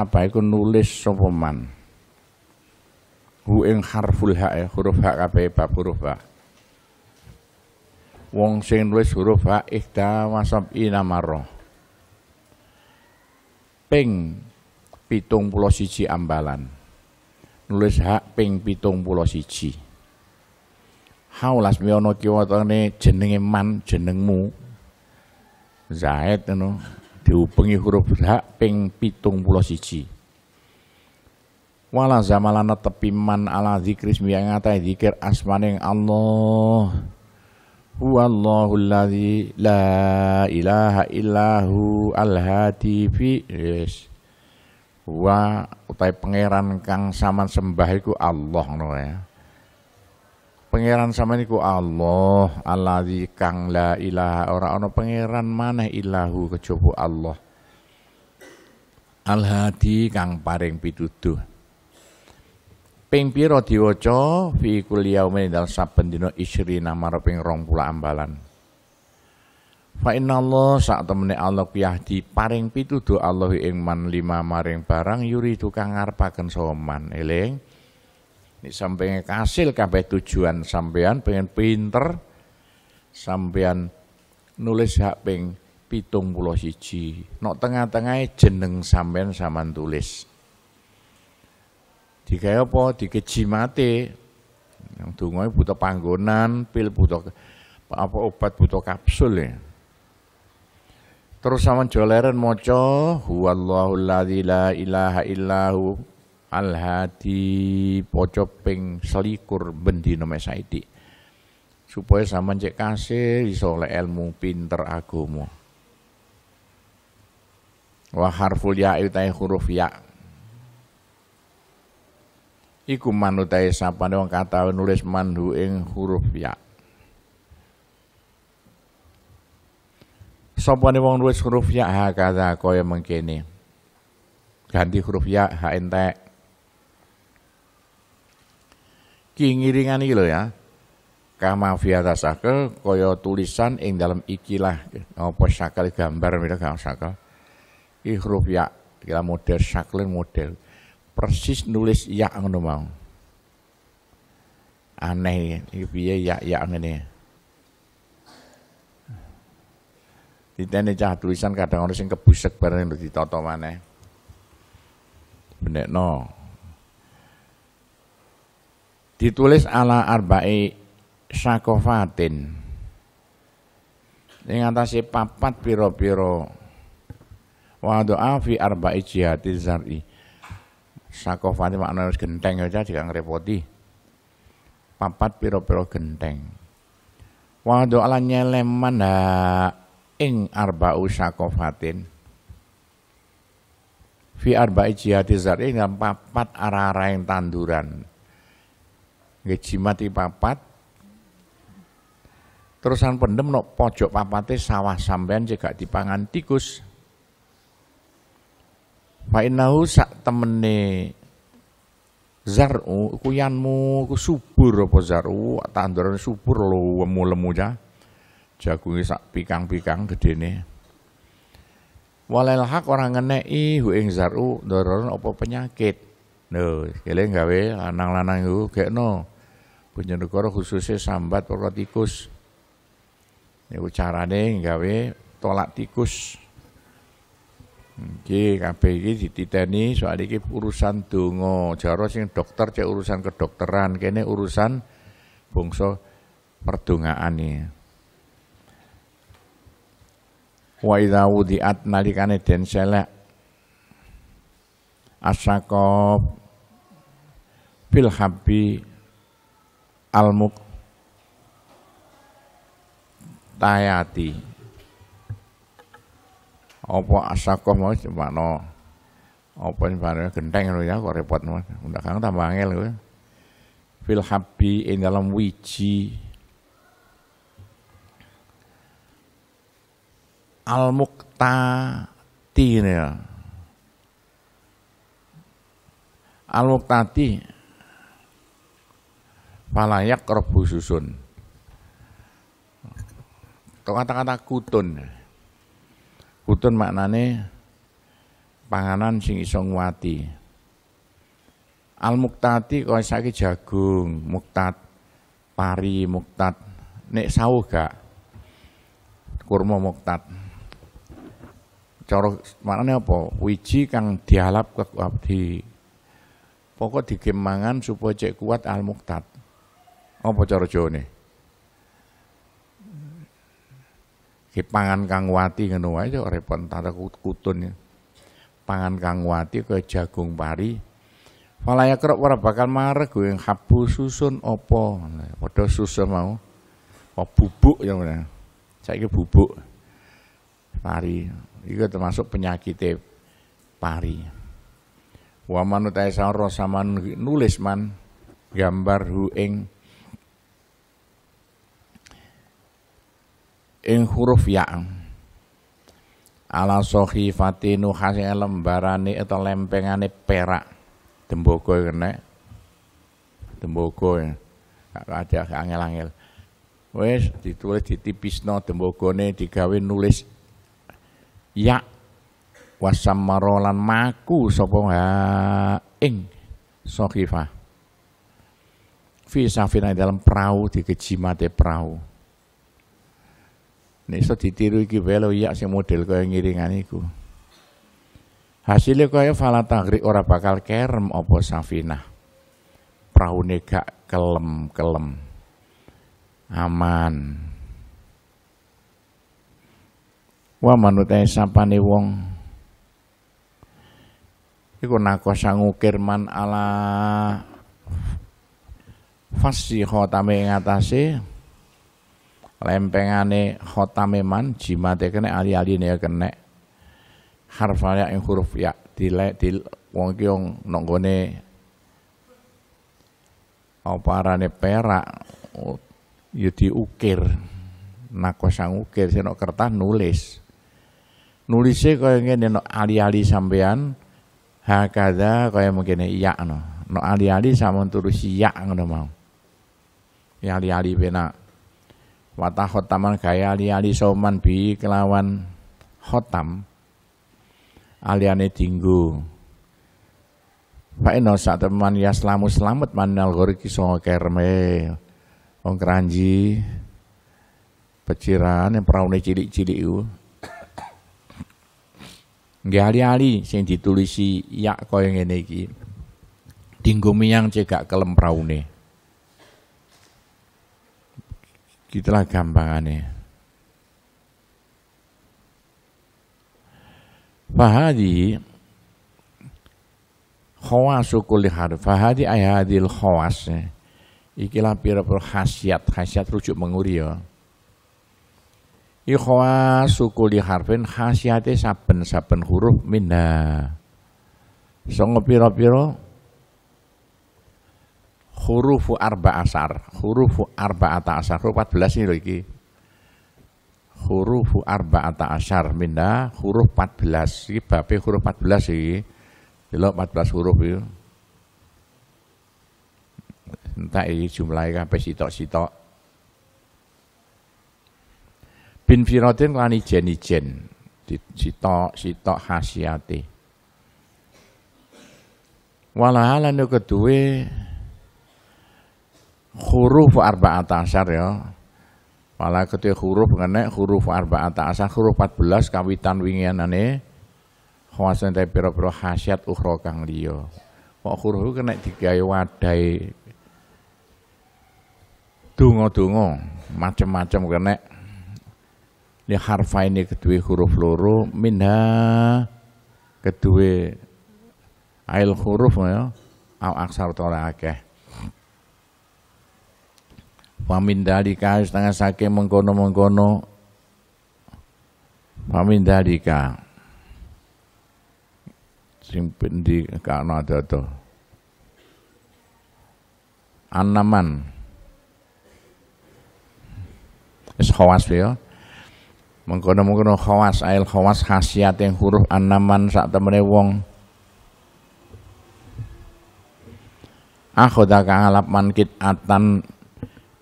apa iku nulis sapa man hu harful ha ya, e, huruf ha kabeh bab huruf ha wong sing nulis huruf ha ikta wasab ina marro ping pitung puluh siji ambalan nulis ha ping pitung puluh siji haulas miyono kiwatane jenenge man jenengmu Zaid itu dihubungi huruf ha ping pitung puluh siji wala zamalana man ala zikris smi zikir asmaning Allah huwallahu alladhi la ilaha illahu al fi yes. wa utai pangeran kang saman sembah iku Allah no ya pangeran saman iku Allah di kang la ilaha ora ana pangeran maneh ilahu kejaba Allah al kang paring pituduh Ping diwoco, diwaca fi kulli yaumin dalam saben dina isrina rong pula ambalan. Fa saat Allah sak temene Allah yahdi paring pitudo Allah ing man lima maring barang yuri tukang ngarepaken soman eling. Nek sampeyan kasil kabeh tujuan sampean pengen pinter sampean nulis hak ping pitung puluh siji. Nok tengah tengah jeneng sampean saman tulis. Dikaya apa? Dikeji mate. Yang dungoe butuh panggonan, pil butuh apa obat butuh kapsul ya. Terus sama joleran moco huwallahu alladzi la ilaha illahu al hadi poco ping selikur bendi nama saidi Supaya sama cek kasih iso oleh ilmu pinter agomo Wa harful ya utai huruf ya iku manutae sapane wong kata nulis manhu ing huruf ya sapane wong nulis huruf ya ha kata kaya mengkene ganti huruf ya ha entek ki iki lho ya kama fi atasakel kaya tulisan ing dalam ikilah apa sakal gambar mira sakal Ih huruf ya kira model saklin model persis nulis ya ngono mau. Aneh iki piye ya ya ngene. Ditene cah tulisan kadang ono sing kebusek bareng ditata maneh. Benekno. Ditulis ala arba'i sakofatin. Ing atase papat pira-pira wa doa fi arba'i jihati zar'i Sakofani makna harus genteng aja ya, jika ngerepoti. Papat piro-piro genteng. Wadu ala nyeleman ing arba'u sakofatin. Fi arba'i jihati zari dalam papat arah-arah yang tanduran. ngejimati papat, Terusan pendem nok pojok papatnya sawah sampean jika dipangan tikus. Fa innahu sak temene zar'u kuyanmu yanmu subur apa zar'u tanduran subur lo lemu-lemu ya. Jagunge sak pikang-pikang gedene. Walal hak orang ngeneki hu ing zar'u dororon apa penyakit. no kene gawe lanang-lanang iku gekno. Punjenegara khususnya sambat perkara tikus. Niku carane gawe tolak tikus. Iki kabeh iki dititeni soal iki urusan donga. joros sing dokter cek urusan kedokteran, kene urusan bangsa perdongaane. Wa idza wudiat nalikane den selek asakob bil habi al tayati apa asakoh mau cuma no apa sebenarnya genteng lo ya kok repot mas udah kangen tambah angel lo ya. fil habi ing dalam wiji al muktati ya al muktati palayak rebu susun kata-kata kutun Butun maknane panganan sing iso nguati. Al muktati kaya saiki jagung, muktat, pari muktat. Nek sawuh gak kurma muktat. Cara maknane apa? Wiji kang dialap ke di pokok digemangan supaya cek kuat al muktat. Apa cara Jawa nih? Kipangan kang wati ngono wae kok repot tata kutun ya. Pangan kang wati ke jagung pari. Falaya kerep ora bakal mareg gue habu susun opo. Nah, padha susun mau. Apa oh, bubuk ya mana. Saiki bubuk. Pari. Iku termasuk penyakit pari. Wa manut aisa sama nulis man gambar hu ing ing huruf ya ala sohifati nuhasi lembarani atau lempengane perak dembogo ya, kene dembogo ya ada angel-angel Wes ditulis ditipisno ini digawe nulis ya wasam marolan maku sopong ha ing sohifah fi safina dalam perahu dikejimate perahu nek iso ditiru iki Welo iya sing model kaya ngiringan iku hasilnya kaya fala tagri ora bakal kerem opo safinah prahune gak kelem-kelem aman wa manut sapane wong iku nako ngukir man ala fasih khotame ngatasih lempengane khotame man jimate kene ali ali ne ya kene harfanya ing huruf ya dile di wong ki wong nonggone apa arane perak ya diukir nakosang ukir seno kertas nulis nulisnya kaya ngene no ali-ali sampean hakada kaya mungkin iya no no ali-ali sama terus iya ngono mau ya ali-ali penak Wata khotaman gaya ali-ali soman bi kelawan khotam aliane tinggu. Pak Eno saat teman ya selamu selamat manal goriki songo kerme. Wong keranji peciran yang perahu cilik-cilik itu. Nggak ali-ali sing ditulisi yak koyeng ini tinggu Dinggo cegak kelem praune. Gitulah gampangannya. Fahadi khawasu kulli harf. Fahadi ayadil khawas. Ikilah pira-pira khasiat. Khasiat rujuk menguri ya. Ikhwasu kulli harfin khasiatnya saben-saben huruf minna. Songo piro pira hurufu arba asar, hurufu arba ata asar, huruf 14 ini lagi. Hurufu arba ata asar, minda huruf 14, ini babi huruf 14 ini, delok 14 huruf itu. Entah ini jumlahnya sampai sitok-sitok. Bin firotin kan jen jen, sitok-sitok khasiati. Walahalan itu kedua, huruf arba asar ya. Malah ketika huruf kena huruf arba asar, huruf 14 kawitan wingianane khawasan tapi pira-pira hasiat ukhra kang liyo Kok huruf itu kena digawe wadai dungo-dungo macam-macam kena ini harfa ini kedua huruf loro minha kedua ail huruf ya au aksar tora akeh dari kau setengah sake mengkono-mengkono dari kau. simpen di ada adoto anaman es khawas ya mengkono mengkono khawas ail khawas khasiat yang huruf anaman saat temene wong Aku tak alap mankit atan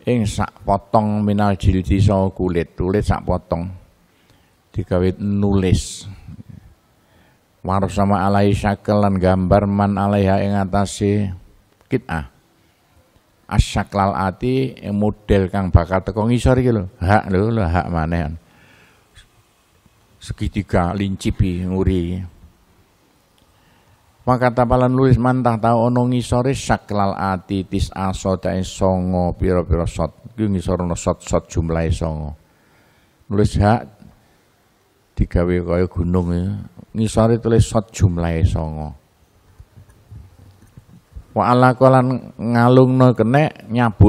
ing sak potong minal jildi so kulit tulis sak potong digawe nulis warus sama alai syakelan gambar man alaiha ing atase kitah asyaklal ati model kang bakal teko ngisor iki lho hak lho hak maneh segitiga lincipi nguri tabalan nulis mantah tau ono ngisore saklal ati tis aso tae songo piro-piro sot. Iku ngisor no sot-sot jumlah songo. Nulis hak digawe kaya gunung ya. Ngisore tulis sot jumlah songo. Wa ala kolan kene kenek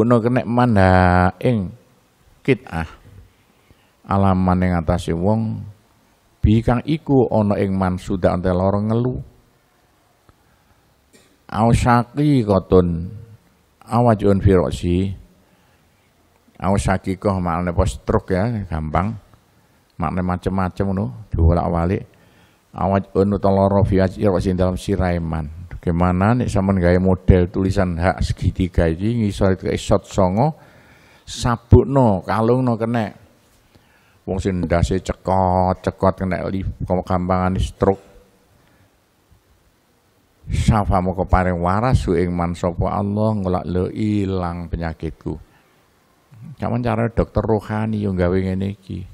no kenek manda ing kit ah Alaman yang atasnya wong bi iku ono ing sudah ante lara ngelu au syaqiqatun awajun firoksi ra'si au syaqiqah maknane apa truk ya gampang maknane macam-macam nu dibolak-balik awajun utawa lara fi ra'si dalam siraiman gimana nih sama gaya model tulisan hak segitiga iki ngisor ke isot songo kalung no kena wong sindase cekot cekot kena lift kambangan stroke Safa moko paring waras ing man sapa Allah lo ilang penyakitku. Cuman cara dokter rohani yo gawe ngene iki.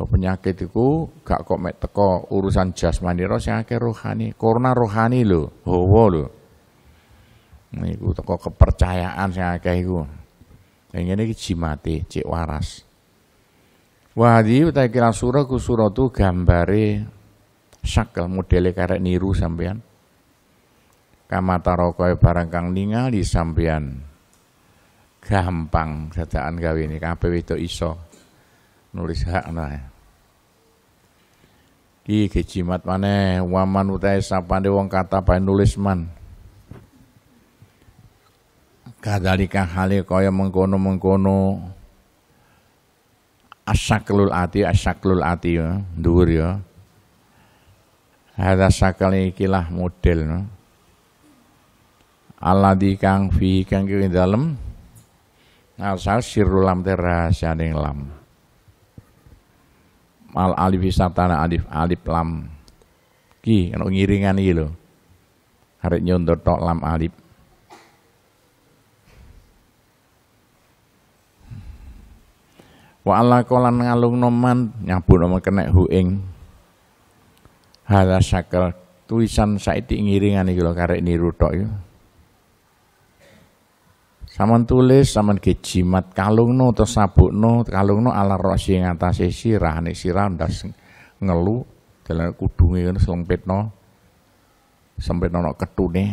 kok oh, penyakitku gak kok mek teko urusan jasmani ro sing akeh rohani. Corona rohani lho, hawa lo. Niku teko kepercayaan sing akeh iku. Yang ngene iki jimate, cek waras. Wahdi utawi kira surah ku surah tu gambare syakel modele karek niru sampean kama tarokoe barang kang ningali sampeyan gampang sajaan gawe ini kabeh wedok iso nulis hak nah ki kecimat maneh waman utai sapane wong kata pai nulis man kadalika hale kaya mengkono-mengkono asaklul ati asaklul ati ya dhuwur ya ada sakal ikilah model no. Ya di kang fi kang kiri dalam sirulam tera terasa ning lam al alif satana alif alif lam ki kan ngiringan iki lho arek nyontor tok lam alif wa ala kolan ngalung noman nyabu nama kena huing hala sakal tulisan saiki ngiringan iki lho karek niru tok iki Saman tulis, saman gejimat sabuk terus kalung no ala rosi yang atas sirah, nek sirah ndas ngelu kan kudunge no selempitno. no no ketune.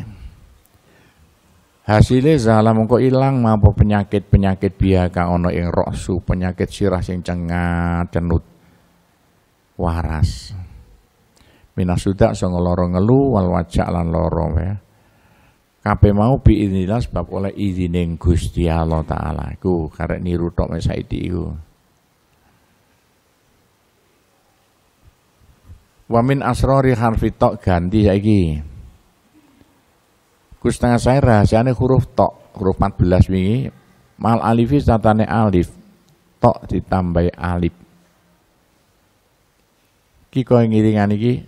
Hasilnya zala mongko hilang mampu penyakit-penyakit biaka ono yang rosu penyakit sirah yang cengat, cenut, waras. Minasudak songo loro ngelu, wal lan lorong ya. Kape mau bi inilah sebab oleh izining Gusti Allah taala ku karek niru tok saiki iku Wa min asrori harfi tok ganti saiki ku setengah saya rahasianya huruf tok huruf 14 wingi mal alifi satane alif tok ditambah alif kiko yang ngiringan iki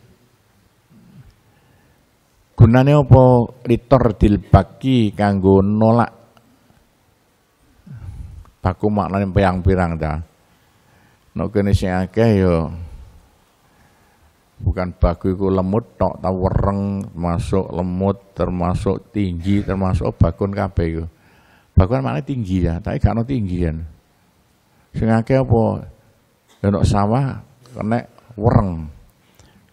gunane apa litordil dilbaki kanggo nolak baku maknane peyang pirang ta nek kene sing akeh yo ya, bukan baku iku lemut tok ta wereng termasuk lemut termasuk tinggi termasuk oh, bakun kabeh iku bakun maknane tinggi ya tapi gak ono tinggian sing akeh apa ya nek sawah kena wereng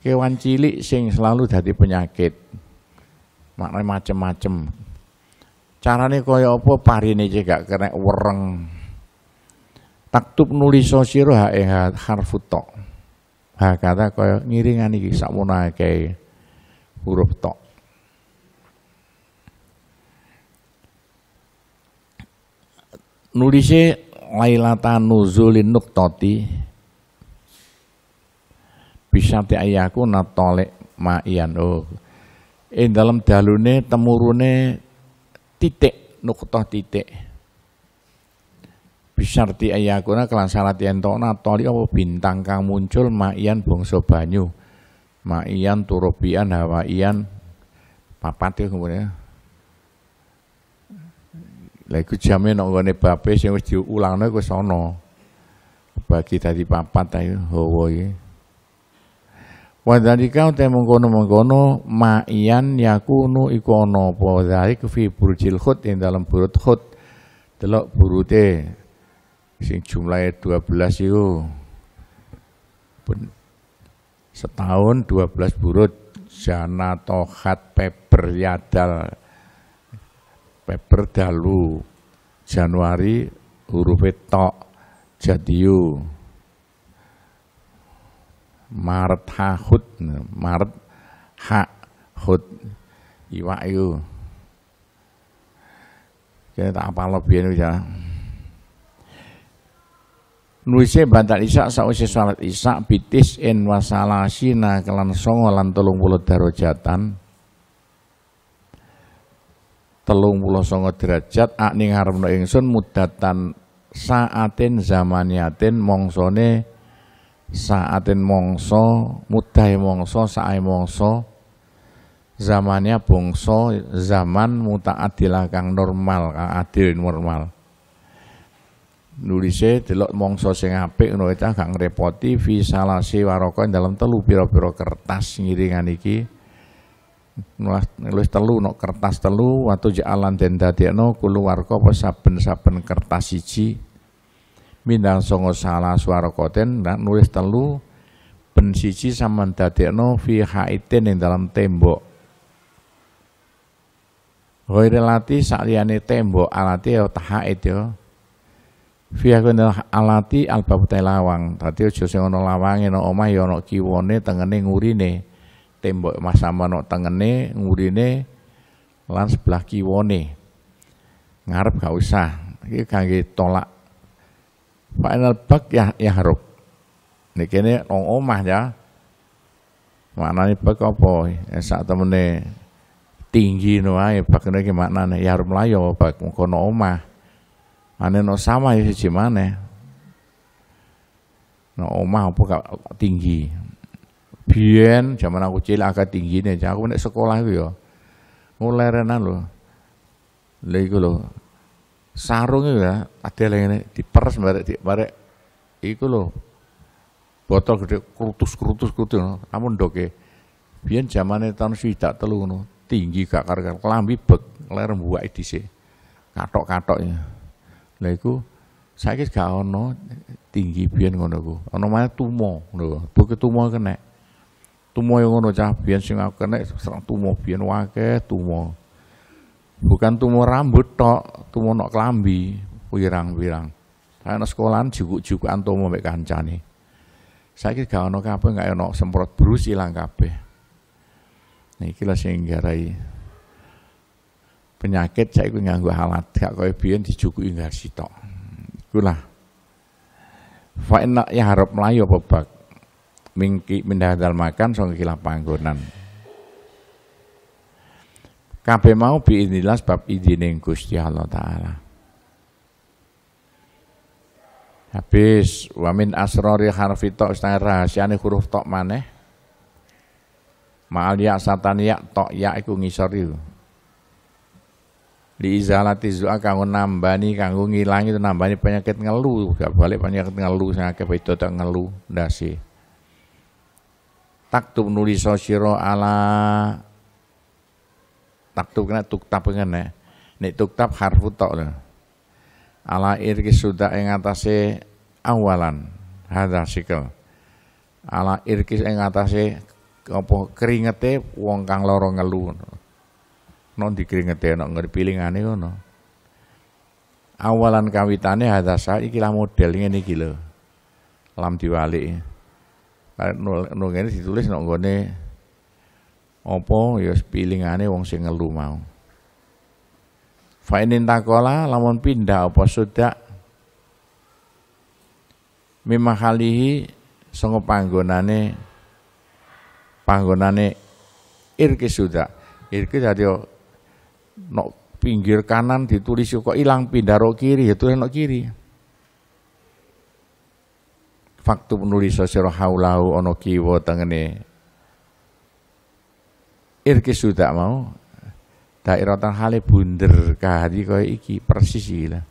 kewan cilik sing selalu jadi penyakit makna macem-macem. Carane kaya apa parine gak kena wereng. Taktub nuliso sira ha ing e harfu ta. Ha kata kaya ngiringan iki sakmono akeh huruf to Nulise Lailata nuzulin nuktoti bisa ayaku natolek ma'ian oh ing dalam dalune temurune titik nukutoh titik bisyarti ayakuna kelan syarat yen tokna toli apa bintang kang muncul ma'ian bongso banyu ma'ian turubian hawaian papat ya kemudian lha iku jame nek nggone bape sing wis diulangno iku wis ana bagi tadi papat ayo Wadalika utai mengkono-mengkono ma'ian yakunu iku ana apa dzalik fi burjil khut ing dalam burut khut. Delok burute sing jumlahe 12 iku. Setahun 12 burut jana tohat peper yadal peper dalu Januari huruf tok jadiu Maret hahud, Maret hak hud iwak kita Jadi tak apa lo biar ya. Nulisnya bantal isak sausi salat isak bitis en wasalasina kelan songo lan telung puluh darojatan telung puluh songo derajat ak ning harmono ingsun mudatan saatin zamaniatin mongsone saatin mongso mutai mongso saai mongso zamannya bongso zaman mutaadilah kang normal kang adil normal nulisnya delok mongso sing apik ngono cah gak ngrepoti fi salasi waraka dalam telu pira-pira kertas ngiringan iki nulis, nulis telu nok kertas telu watu jalan den dadekno kulu warka apa saben-saben kertas siji Mindang songo salah suara koten dan nulis telu ben siji sampean dadekno fi yang ing dalam tembok. Ghairelati sakliane tembok alati ya tahait Via ya. Fi alati putai lawang. Tadi ojo sing ana lawang ana oma ya ana kiwone tengene ngurine. Tembok mas sama ana tengene ngurine lan sebelah kiwone Ngarep gak usah. Iki kangge tolak Final bak ya ya harus. ini orang omah ya. Maknanya bak apa? Ya, eh, saat temennya tinggi no ae bak niki maknane ya harus layo bak kono omah. Ane no sama ya siji maneh. No omah apa kak tinggi. Bien, zaman aku cilik agak tinggi nih, aku nek sekolah itu ya. Mulai renan loh. lego loh sarung itu ya, ada yang ini diperes barek di barek itu loh Botol gede kerutus kerutus, krutus no. namun doke. zaman zamane tahun swidak telu no. Tinggi gak kar kelambi bek ler mbuwake itu Katok-katok ya. Lah saya kis gak ono tinggi biar ngono ku. Ono mana tumo lho. Bukit tumo kena. Tumo yang ngono cah biar sing aku kena serang tumo biar wake tumo. Bukan tumo rambut tok, tumono klambi pirang-pirang. Saya nang sekolahan jukuk-jukukan tumo mek kancane. Saiki gak ono kabeh gak ono semprot brus ilang kabeh. Niki lah sing garai penyakit saya ikut nganggo alat gak kaya biyen dijukuki gak sitok. Ikulah. Fa inna ya harap melayu apa bak mingki mindhadal makan songkilah panggonan. Kabe mau biidznillah sebab izining Gusti Allah taala habis wamin asrori harfi tok setengah ini huruf tok maneh ma'al ya satan ya tok ya iku ngisor iku li izalati zu'a kanggo nambani kanggo ngilangi nambani penyakit ngelu gak balik penyakit ngelu sehingga akeh tak ngelu ndase taktub nulis sosiro ala tak ya. Nek tuk tab harfu tok lho. Ala irki sudah ing atase awalan hadza sikil. Ala irki ing atase apa keringete wong kang lara ngelu. Non dikringete ana ngger pilingane ngono. Awalan kawitane hadasa sa iki lah model ngene iki lho. Lam diwalik. Nul ngene ditulis nang gone apa ya pilingane wong sing ngelu mau. Fa inin takola lamun pindah apa sudah. mimahalihi sanga panggonane panggonane irki sudah. Irki dadi nok pinggir kanan ditulis kok ilang pindah ro kiri ya tulis nok kiri. faktu penulis sira haulahu ono kiwo tengene irkis sudah mau daerah hale bunder kahari kau iki persis lah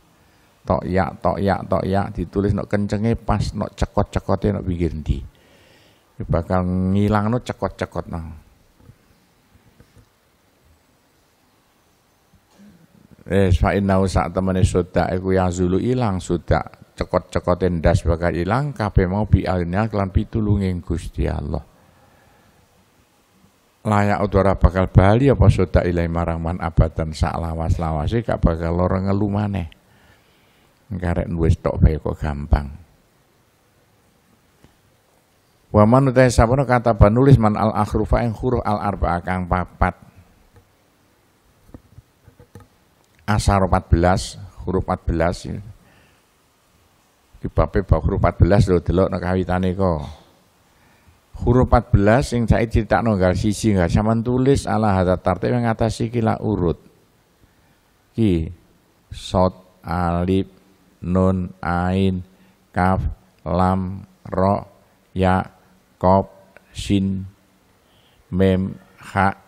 tok ya tok ya tok ya ditulis nok kencenge pas nok cekot cekotnya nok pinggir di bakal ngilang nok cekot-cekot no. Eh, fa nau saat temene sudah aku yang zulu hilang sudah cekot cekotin das bakal hilang kape mau bi alnya kelan pitulunging Gusti Allah layak utara bakal bali apa sudah ilai marangman abadan sak lawas lawasi gak bakal lorong ngelumane ngarek karek nulis tok bayi kok gampang Waman utai sabono kata penulis man al akhrufa yang huruf al arba kang papat asar 14 huruf 14 di bape huruf 14 lho delok nek kawitane kok huruf 14 yang saya cerita nonggal sisi nggak sama tulis ala hadza tartib yang ngatasi kila urut. Ki sot alif nun ain kaf lam ro ya kop sin mem ha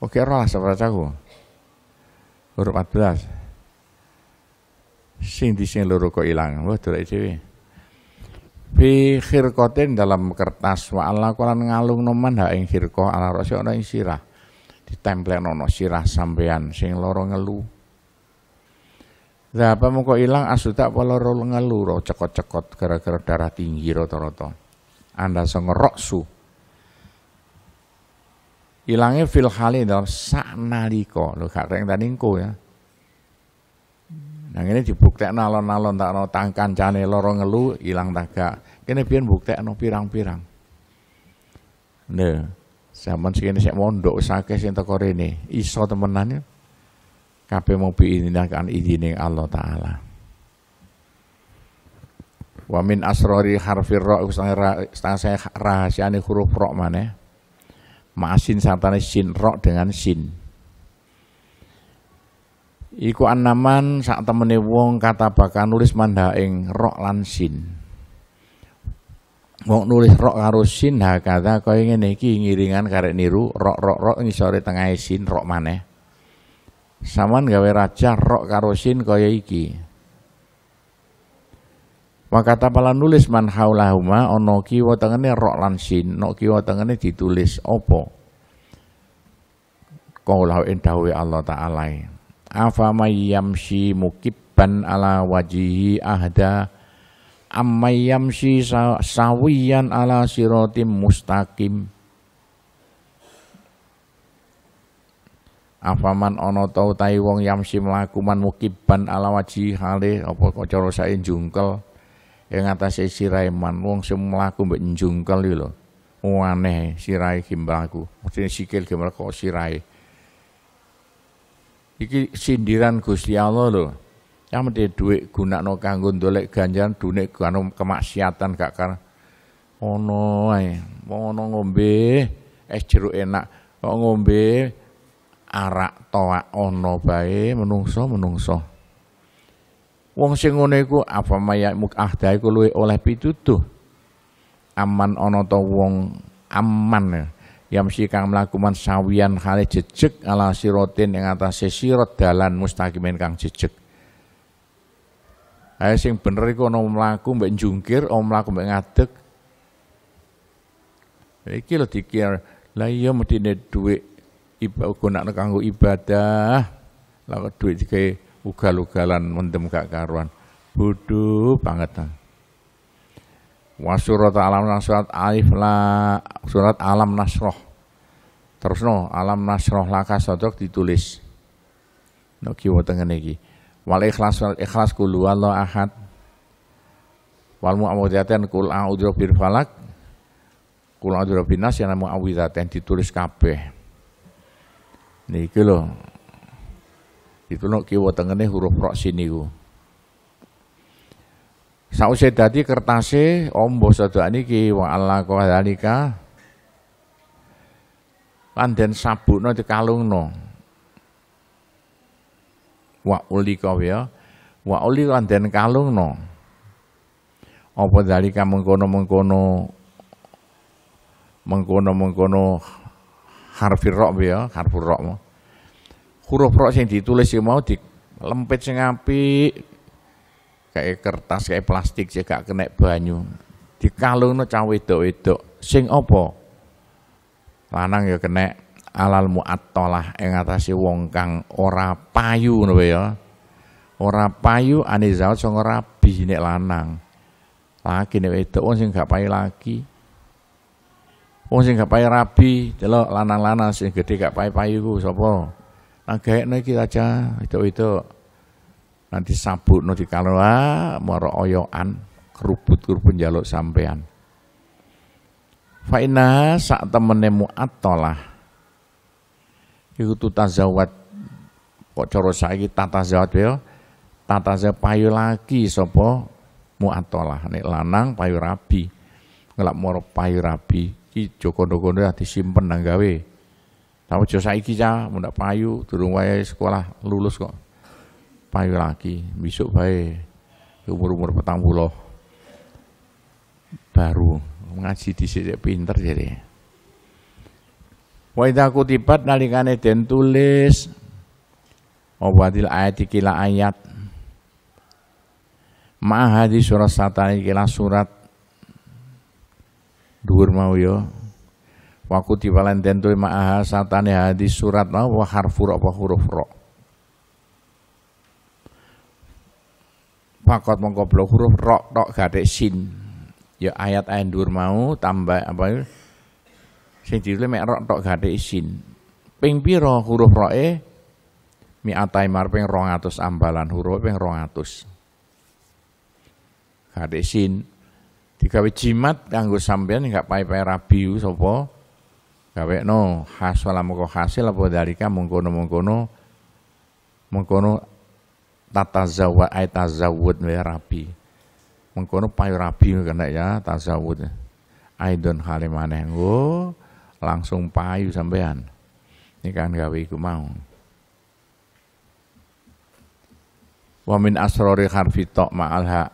Oke roh seperti aku huruf 14 sing di sing loro kok ilang wah dolek dhewe fi khirqatin dalam kertas wa ala kulan ngalung noman ha ing khirqah ala rasi ana ing sirah ditemplekno sirah sampean sing loro ngelu Lah apa mengko ilang asuta pola rol ro cekot-cekot gara-gara darah tinggi ro rata Anda roksu Ilangnya fil dalam sak nalika. Lho gak reng tadi engko ya. Nah ini nalon nalon tak nol tangkan cane lorong ngelu ilang tagak. Kene bukti buktekno pirang-pirang. Nih zaman ini saya mondok sakit sing kore ini. iso temenannya. kape mau izin yang Allah taala. Wa min asrori harfir ra setengah rahasiane huruf rok mana? Masin santane sin rok dengan sin iku anaman sak temene wong kata bakal nulis mandhaing rok lan sin wong nulis rok karo sin kata kaya ngene iki ngiringan karek niru rok rok rok sore tengah sin rok maneh saman gawe raja rok karo sin kaya iki Wakata pala nulis man haulahuma ono kiwa tengene rok lan sin, no kiwa tengene ditulis opo. Kaulahu indawi ya Allah Ta'ala afamay yamsi mukibban ala wajihi ahda ammay yamsi sawiyan ala sirotim mustaqim afaman ono tau tai wong yamsi melakukan mukiban ala wajih hale apa kocoro saya jungkel yang atase sirahe man wong sing melaku mbek njungkel lho aneh sirai ki sikil ki sirai. sirai Iki sindiran Gusti Allah lho. Ya mesti duit gunakno kanggo ndolek ganjaran dunik kanggo kemaksiatan gak kan. Ono ae, ono ngombe es jeruk enak, kok ngombe arak toak ono bae menungso menungso. Wong sing ngono iku apa mayat mukahdai ku luwe oleh pitutuh, Aman ono ta wong aman ya yang yamsi kang melakukan sawian kali jejek ala sirotin yang atas sirot dalan mustaqimin kang jejek ayo sing bener iku ono mlaku mbek jungkir ana mlaku mbek ngadeg iki lho dikir la iya medine dhuwit iba gunakno kanggo ibadah lha dhuwit iki ugal-ugalan mendem gak karuan bodoh banget wa surat alam surat alif la surat alam nasroh terus no alam nasroh laka sodok ditulis no nah, kiwa tengen iki wal ikhlas wal ikhlas ahad wal muawwidzatain kul a'udzu bir falak kul a'udzu bin nas yang ditulis kabeh niki lho itu no kiwa tengene huruf rok sini Sause dadi kertase ombo sedaya niki wa Allah kohadalika lan den sabukno dikalungno. Wa uli ya wa uli lan den kalungno. Apa dalika mengkono-mengkono mengkono-mengkono harfi rok ya, harfu rok. Huruf rok sing ditulis sing ya mau dilempit sing apik kayak kertas kayak plastik sih gak kena banyu dikalungno cah wedok itu sing opo lanang ya kena alal muattalah ing atase wong kang ora payu ngono ya ora payu ane zaut sing rabi nek lanang laki nek itu, wong sing gak payu laki wong sing gak payu rabi delok lanang-lanang sing gede gak payu payu sopo. sapa nah gaekne iki aja itu nanti sabuk no dikaloa ah, moro oyoan kerubut keruput jaluk sampean faina temenemu atolah itu tuh tazawat kok coro saiki tatazawat ya zawat payu lagi sopo mu atolah nek lanang payu rapi ngelak moro payu rabi iki jokono ya disimpen nanggawe tapi Tahu jauh saiki cah, muda payu, turun wae sekolah, lulus kok payu lagi besok baik umur-umur petang puluh baru ngaji di sini pinter jadi wa aku kutibat nalikane dan tulis obatil ayat kila ayat Mahadi surat satani kila surat dua mau yo waktu kutibalan den tulis satani hadis surat mau ya. harfur apa huruf rok Fakot mengkoblo huruf rok tok gadek sin. Ya ayat-ayat dur mau tambah apa itu sing ditulis mek rok tok gadek sin. Ping piro huruf rok e mi atai mar peng rongatus ambalan huruf ping rongatus Gadek sin digawe jimat kanggo sampean enggak pai-pai rabiu sapa gawe no khas wala moko hasil apa dari mengkono mengkono mengkono tata zawa ay tazawud wa rabi mengkono payu rabi kena ya tazawud don halimane nggo langsung payu sampean ini kan gawe iku mau wa min asrori harfi ta ma'al ha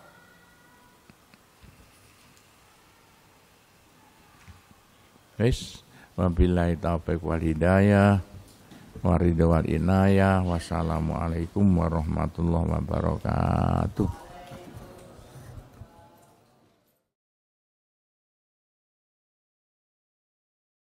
Wis, wabillahi taufiq wal hidayah waridha inayah. Wassalamualaikum warahmatullahi wabarakatuh.